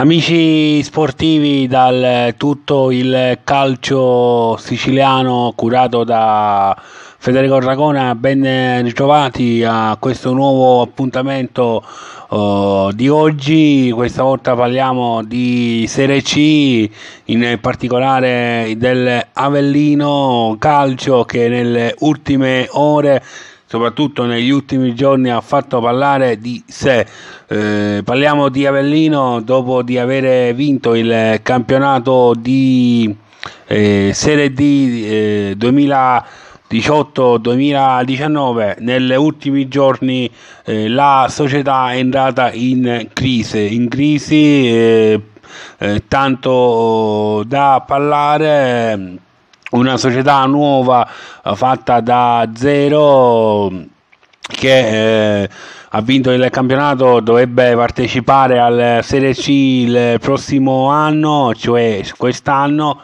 Amici sportivi dal tutto il calcio siciliano curato da Federico Ragona, ben ritrovati a questo nuovo appuntamento uh, di oggi. Questa volta parliamo di Serie C, in particolare del Avellino Calcio che nelle ultime ore soprattutto negli ultimi giorni ha fatto parlare di sé. Eh, parliamo di Avellino dopo di aver vinto il campionato di eh, Serie D eh, 2018-2019 negli ultimi giorni eh, la società è entrata in crisi, in crisi eh, eh, tanto da parlare una società nuova eh, fatta da zero che eh, ha vinto il campionato dovrebbe partecipare al Serie C il prossimo anno, cioè quest'anno.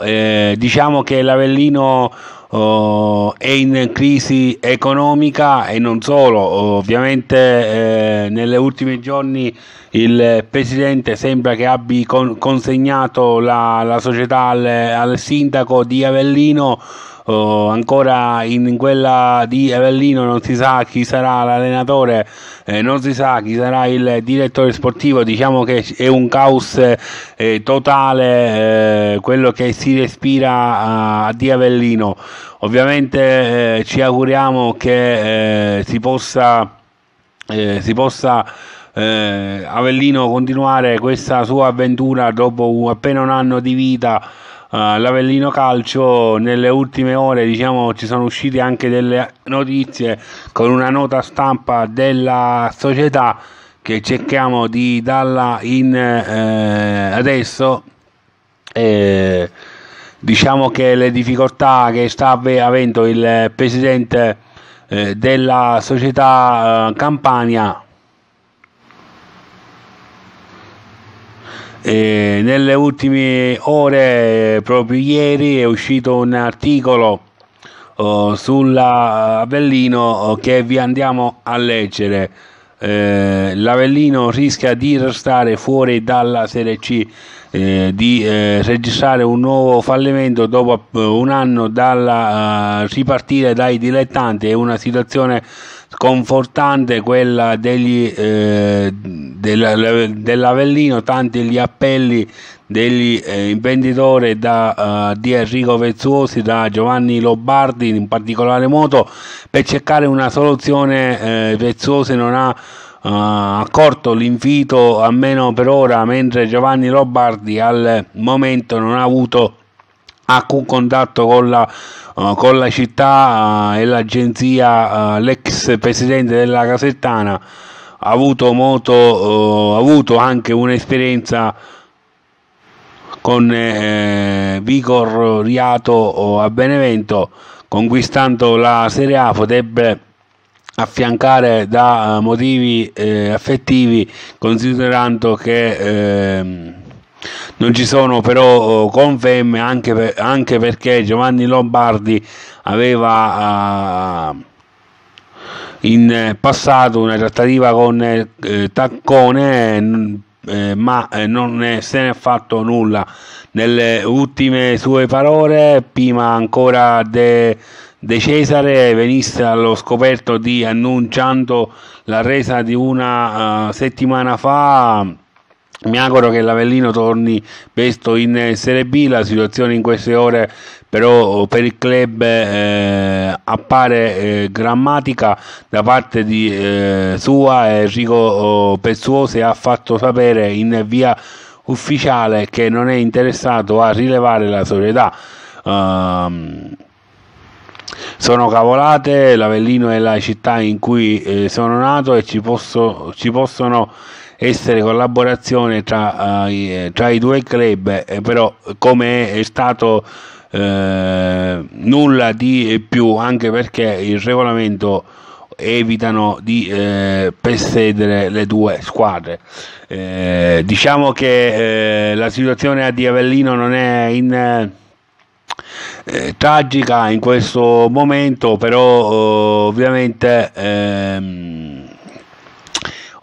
Eh, diciamo che l'Avellino uh, è in crisi economica e non solo, ovviamente eh, negli ultimi giorni il presidente sembra che abbia con- consegnato la, la società al, al sindaco di Avellino uh, ancora in quella di Avellino non si sa chi sarà l'allenatore, eh, non si sa chi sarà il direttore sportivo, diciamo che è un caos eh, totale eh, quello che si respira a, eh, a di Avellino. Ovviamente eh, ci auguriamo che eh, si possa, si possa Avellino continuare questa sua avventura dopo appena un anno di vita eh, l'Avellino Calcio nelle ultime ore diciamo, ci sono uscite anche delle notizie con una nota stampa della società che cerchiamo di darla in eh, adesso eh, diciamo che le difficoltà che sta avendo il presidente eh, della società eh, Campania Eh, nelle ultime ore, proprio ieri, è uscito un articolo eh, sull'Avellino eh, eh, che vi andiamo a leggere eh, l'Avellino rischia di restare fuori dalla Serie C, eh, di eh, registrare un nuovo fallimento dopo eh, un anno dalla eh, ripartire dai dilettanti. È una situazione sconfortante quella degli, eh, dell'Avellino, tanti gli appelli degli, eh, in da, uh, di Enrico Vezzuosi, da Giovanni Lobardi in particolare modo, per cercare una soluzione eh, Vezzuosi non ha Uh, eh, accorto l'invito almeno per ora mentre Giovanni Lobardi al momento non ha avuto alcun contatto con la, uh, con la città uh, e l'agenzia l'ex presidente della Casettana ha avuto, molto, ha avuto anche un'esperienza con eh, Vigor Riato a Benevento, conquistando la Serie A, potrebbe affiancare da eh, motivi eh, affettivi, considerando che... Eh, non ci sono però oh, conferme anche, per, anche perché Giovanni Lombardi aveva uh, in passato una trattativa con eh, Taccone eh, ma eh, non se ne è fatto nulla. Nelle ultime sue parole, prima ancora de, De Cesare venisse allo scoperto di annunciando la resa di una uh, settimana fa mi auguro che l'Avellino torni presto in Serie B, la situazione in queste ore però per il club eh, appare eh, grammatica da parte di eh, sua Enrico oh, Pezzuose ha fatto sapere in via ufficiale che non è interessato a rilevare la società. Um, ehm, sono cavolate, l'Avellino è la città in cui eh, sono nato e ci, posso, ci possono essere collaborazione tra, eh, eh, tra i due club, eh, però come è stato eh, nulla di più, anche perché il regolamento evitano di eh, persedere le due squadre. Eh, diciamo che eh, la situazione a Diavellino non è in, eh, tragica in questo momento, però ovviamente ehm,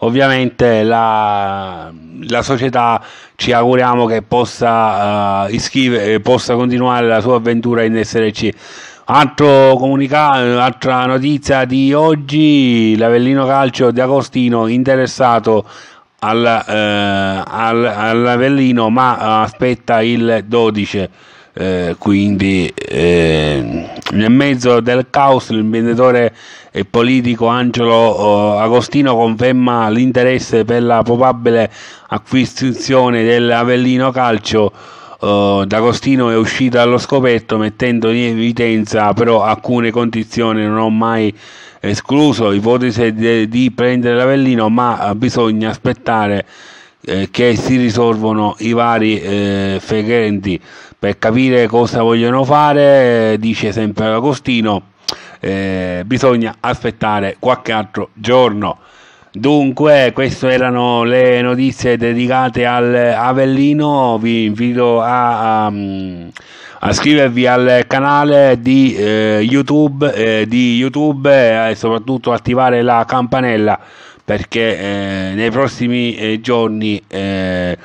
ovviamente la, la società ci auguriamo che possa, uh, iscrive, eh, possa continuare la sua avventura in SRC. Altro comunicato, altra notizia di oggi, l'Avellino Calcio di Agostino interessato al, eh, al, all'Avellino ma aspetta il 12. Eh, quindi eh, nel mezzo del caos il venditore e politico Angelo eh, Agostino conferma l'interesse per la probabile acquisizione dell'Avellino Calcio Uh, D'Agostino è uscito allo scoperto mettendo in evidenza però alcune condizioni non ho mai escluso ipotesi di, di prendere l'Avellino ma bisogna aspettare eh, che si risolvono i vari eh, feghenti per capire cosa vogliono fare, eh, dice sempre Agostino, eh, bisogna aspettare qualche altro giorno. Dunque, queste erano le notizie dedicate all'Avellino, vi invito a, a mm, a iscrivervi al canale di eh, YouTube, eh, di YouTube eh, e soprattutto attivare la campanella perché eh, nei prossimi eh, giorni eh,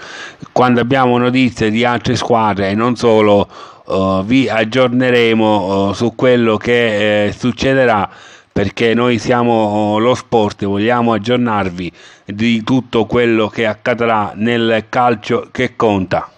quando abbiamo notizie di altre squadre e non solo oh, vi aggiorneremo oh, su quello che succederà perché noi siamo oh, lo sport e vogliamo aggiornarvi di tutto quello che accadrà nel calcio che conta.